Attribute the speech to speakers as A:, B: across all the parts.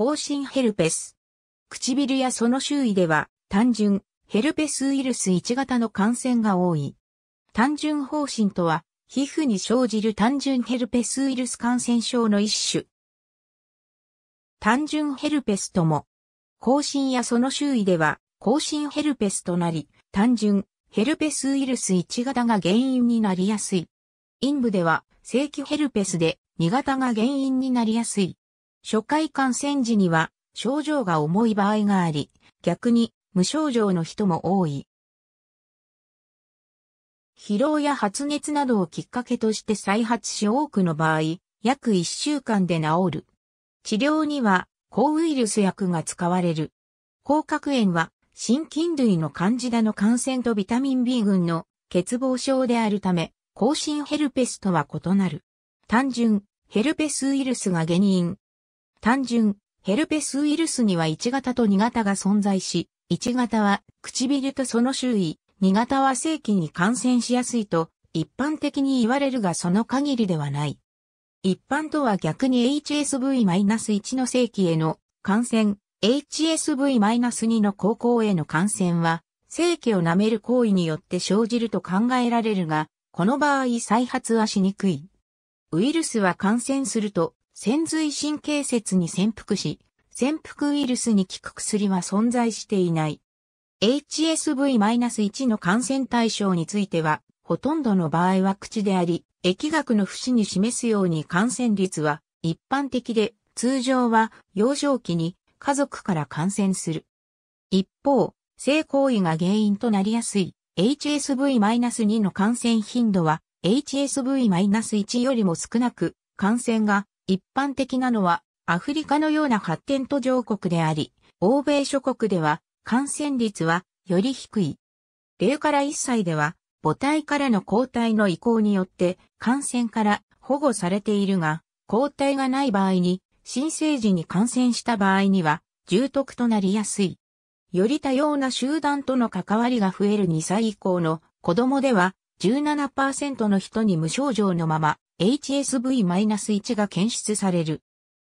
A: 更新ヘルペス。唇やその周囲では、単純、ヘルペスウイルス1型の感染が多い。単純方針とは、皮膚に生じる単純ヘルペスウイルス感染症の一種。単純ヘルペスとも、更新やその周囲では、更新ヘルペスとなり、単純、ヘルペスウイルス1型が原因になりやすい。陰部では、正規ヘルペスで2型が原因になりやすい。初回感染時には症状が重い場合があり、逆に無症状の人も多い。疲労や発熱などをきっかけとして再発し多くの場合、約1週間で治る。治療には抗ウイルス薬が使われる。抗核炎は心筋類のカンジダの感染とビタミン B 群の欠乏症であるため、更新ヘルペスとは異なる。単純、ヘルペスウイルスが原因、単純、ヘルペスウイルスには1型と2型が存在し、1型は唇とその周囲、2型は正規に感染しやすいと一般的に言われるがその限りではない。一般とは逆に HSV-1 の正規への感染、HSV-2 の高校への感染は、正規を舐める行為によって生じると考えられるが、この場合再発はしにくい。ウイルスは感染すると潜髄神経節に潜伏し、潜伏ウイルスに効く薬は存在していない。HSV-1 の感染対象については、ほとんどの場合は口であり、疫学の節に示すように感染率は一般的で、通常は幼少期に家族から感染する。一方、性行為が原因となりやすい HSV-2 の感染頻度は HSV-1 よりも少なく、感染が一般的なのはアフリカのような発展途上国であり、欧米諸国では感染率はより低い。例から1歳では母体からの抗体の移行によって感染から保護されているが、抗体がない場合に、新生児に感染した場合には重篤となりやすい。より多様な集団との関わりが増える2歳以降の子供では17%の人に無症状のまま HSV-1 が検出される。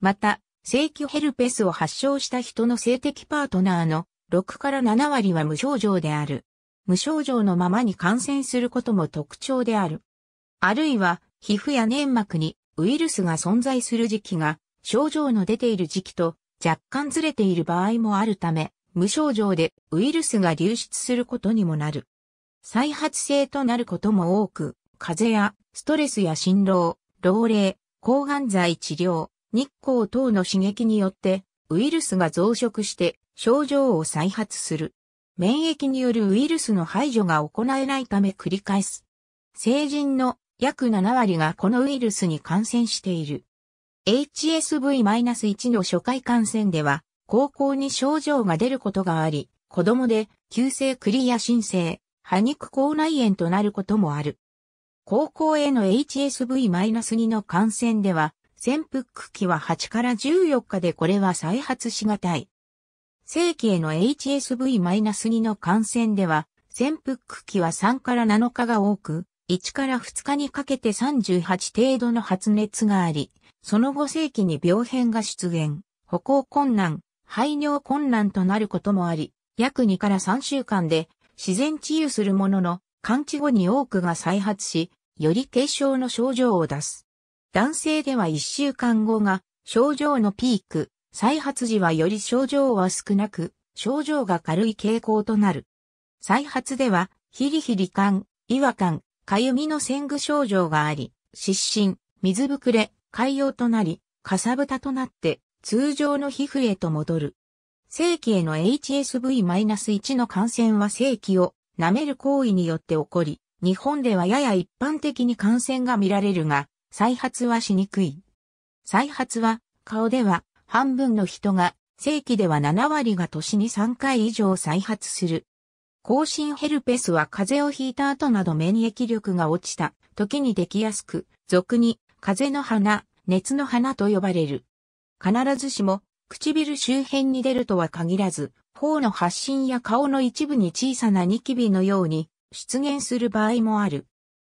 A: また、正規ヘルペスを発症した人の性的パートナーの6から7割は無症状である。無症状のままに感染することも特徴である。あるいは、皮膚や粘膜にウイルスが存在する時期が症状の出ている時期と若干ずれている場合もあるため、無症状でウイルスが流出することにもなる。再発性となることも多く、風邪やストレスや辛労、老齢、抗がん剤治療、日光等の刺激によってウイルスが増殖して症状を再発する。免疫によるウイルスの排除が行えないため繰り返す。成人の約7割がこのウイルスに感染している。HSV-1 の初回感染では、高校に症状が出ることがあり、子供で急性クリア申請、歯肉口内炎となることもある。高校への HSV-2 の感染では、潜伏期は8から14日でこれは再発しがたい。正規への HSV-2 の感染では、潜伏期は3から7日が多く、1から2日にかけて38程度の発熱があり、その後正規に病変が出現、歩行困難、排尿困難となることもあり、約2から3週間で自然治癒するものの、完治後に多くが再発し、より軽症の症状を出す。男性では1週間後が症状のピーク、再発時はより症状は少なく、症状が軽い傾向となる。再発では、ヒリヒリ感、違和感、かゆみの先具症状があり、失神、水ぶくれ、海洋となり、かさぶたとなって、通常の皮膚へと戻る。正規への HSV-1 の感染は正規を舐める行為によって起こり、日本ではやや一般的に感染が見られるが、再発はしにくい。再発は、顔では半分の人が、正規では7割が年に3回以上再発する。更新ヘルペスは風邪をひいた後など免疫力が落ちた時にできやすく、俗に風邪の花、熱の花と呼ばれる。必ずしも唇周辺に出るとは限らず、頬の発疹や顔の一部に小さなニキビのように出現する場合もある。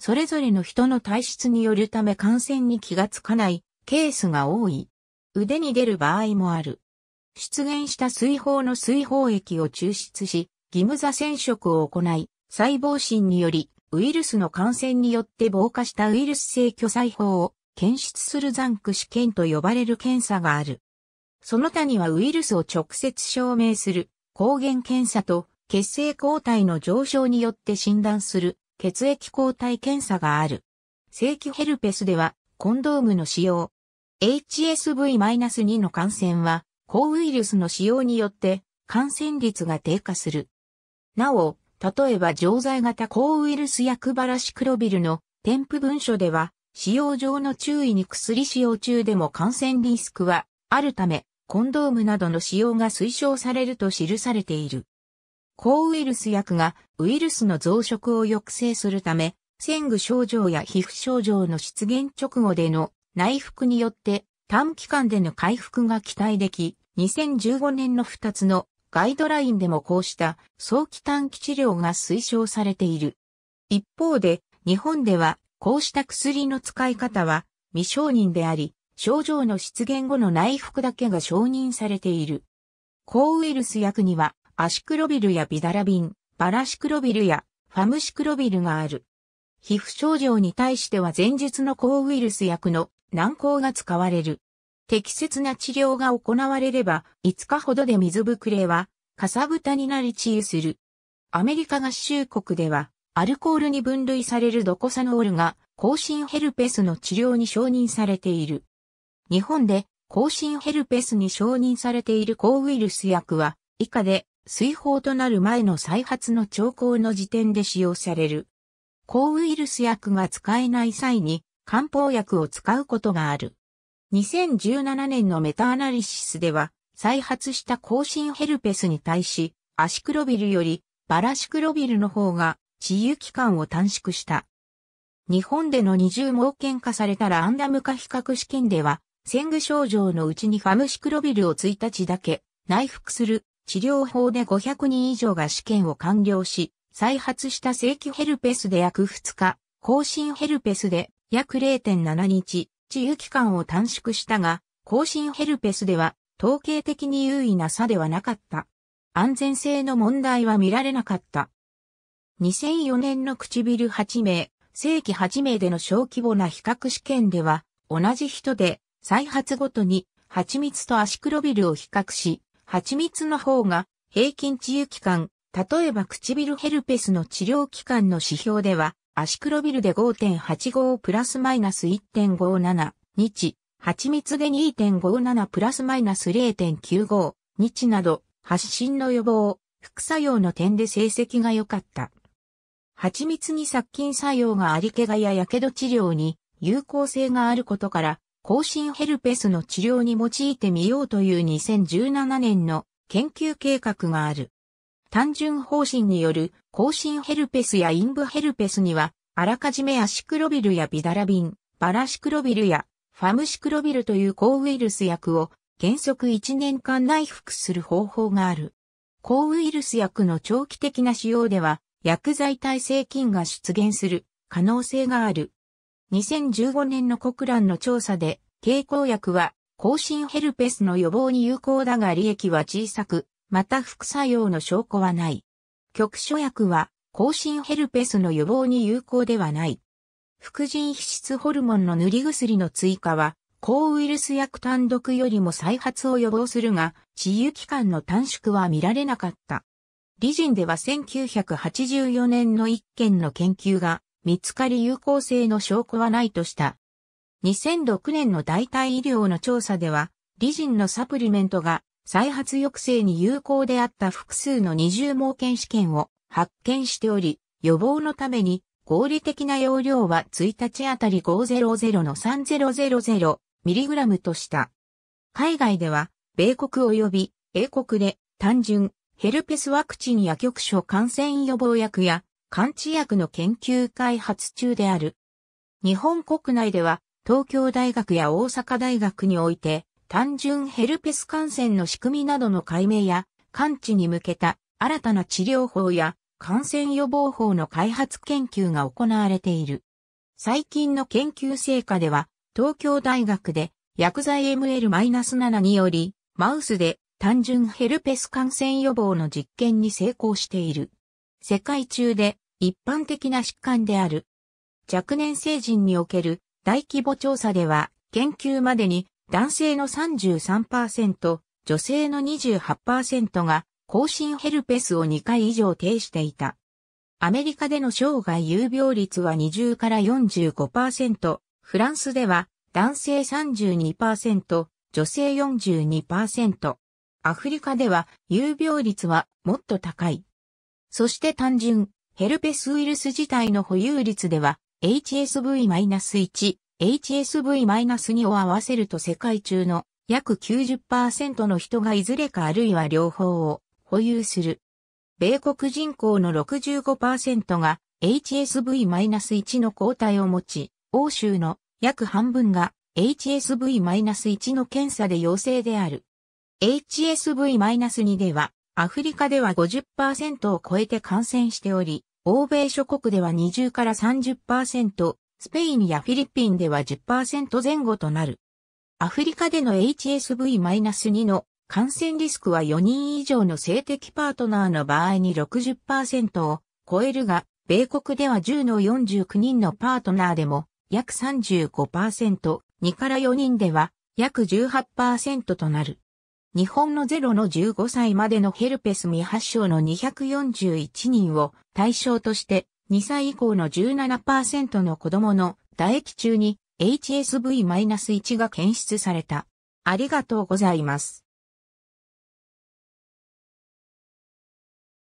A: それぞれの人の体質によるため感染に気がつかないケースが多い。腕に出る場合もある。出現した水泡の水泡液を抽出し、義務座染色を行い、細胞診によりウイルスの感染によって防火したウイルス性巨細胞を検出する残苦試験と呼ばれる検査がある。その他にはウイルスを直接証明する抗原検査と血清抗体の上昇によって診断する血液抗体検査がある。正規ヘルペスではコンドームの使用。HSV-2 の感染は、抗ウイルスの使用によって感染率が低下する。なお、例えば錠剤型抗ウイルス薬バラシクロビルの添付文書では、使用上の注意に薬使用中でも感染リスクはあるため、コンドームなどの使用が推奨されると記されている。抗ウイルス薬がウイルスの増殖を抑制するため、腺具症状や皮膚症状の出現直後での内服によって短期間での回復が期待でき、2015年の2つのガイドラインでもこうした早期短期治療が推奨されている。一方で日本ではこうした薬の使い方は未承認であり、症状の出現後の内服だけが承認されている。抗ウイルス薬にはアシクロビルやビダラビン、バラシクロビルやファムシクロビルがある。皮膚症状に対しては前述の抗ウイルス薬の軟膏が使われる。適切な治療が行われれば、5日ほどで水ぶくれは、かさぶたになり治癒する。アメリカ合衆国では、アルコールに分類されるドコサノールが、更新ヘルペスの治療に承認されている。日本で、更新ヘルペスに承認されている抗ウイルス薬は、以下で水泡となる前の再発の兆候の時点で使用される。抗ウイルス薬が使えない際に漢方薬を使うことがある。2017年のメタアナリシスでは、再発した抗心ヘルペスに対し、アシクロビルよりバラシクロビルの方が治癒期間を短縮した。日本での二重盲検化されたランダム化比較試験では、戦具症状のうちにファムシクロビルを1日だけ内服する治療法で500人以上が試験を完了し、再発した正規ヘルペスで約2日、更新ヘルペスで約0.7日、治癒期間を短縮したが、更新ヘルペスでは統計的に優位な差ではなかった。安全性の問題は見られなかった。2004年の唇8名、正規8名での小規模な比較試験では、同じ人で再発ごとに蜂蜜とアシクロビルを比較し、蜂蜜の方が平均治癒期間、例えば唇ヘルペスの治療期間の指標では、アシクロビルで5.85プラスマイナス1.57日、蜂蜜で2.57プラスマイナス0.95日など、発疹の予防、副作用の点で成績が良かった。蜂蜜に殺菌作用がありけがややけど治療に有効性があることから、更新ヘルペスの治療に用いてみようという2017年の研究計画がある。単純方針による更新ヘルペスや陰部ヘルペスには、あらかじめアシクロビルやビダラビン、バラシクロビルやファムシクロビルという抗ウイルス薬を原則1年間内服する方法がある。抗ウイルス薬の長期的な使用では、薬剤耐性菌が出現する可能性がある2015年の国蘭の調査で、経口薬は、更新ヘルペスの予防に有効だが利益は小さく、また副作用の証拠はない。局所薬は、更新ヘルペスの予防に有効ではない。副腎皮質ホルモンの塗り薬の追加は、抗ウイルス薬単独よりも再発を予防するが、治癒期間の短縮は見られなかった。理人では1984年の一件の研究が見つかり有効性の証拠はないとした。2006年の代替医療の調査では、リジンのサプリメントが再発抑制に有効であった複数の二重盲検試験を発見しており、予防のために合理的な容量は1日あたり500の 3000mg とした。海外では、米国及び英国で単純ヘルペスワクチンや局所感染予防薬や感知薬の研究開発中である。日本国内では、東京大学や大阪大学において、単純ヘルペス感染の仕組みなどの解明や、感知に向けた新たな治療法や感染予防法の開発研究が行われている。最近の研究成果では、東京大学で薬剤 ML-7 により、マウスで単純ヘルペス感染予防の実験に成功している。世界中で一般的な疾患である。若年成人における大規模調査では、研究までに男性の33%、女性の28%が更新ヘルペスを2回以上呈していた。アメリカでの生涯有病率は20から45%、フランスでは男性32%、女性42%。アフリカでは有病率はもっと高い。そして単純、ヘルペスウイルス自体の保有率では、HSV-1、HSV-2 を合わせると世界中の約90%の人がいずれかあるいは両方を保有する。米国人口の65%が HSV-1 の抗体を持ち、欧州の約半分が HSV-1 の検査で陽性である。HSV-2 ではアフリカでは50%を超えて感染しており、欧米諸国では20から30%、スペインやフィリピンでは10%前後となる。アフリカでの HSV-2 の感染リスクは4人以上の性的パートナーの場合に60%を超えるが、米国では10の49人のパートナーでも約35%、2から4人では約18%となる。日本の0の15歳までのヘルペス未発症の241人を対象として、2歳以降の17%の子供の唾液中に HSV-1 が検出された。ありがとうございます。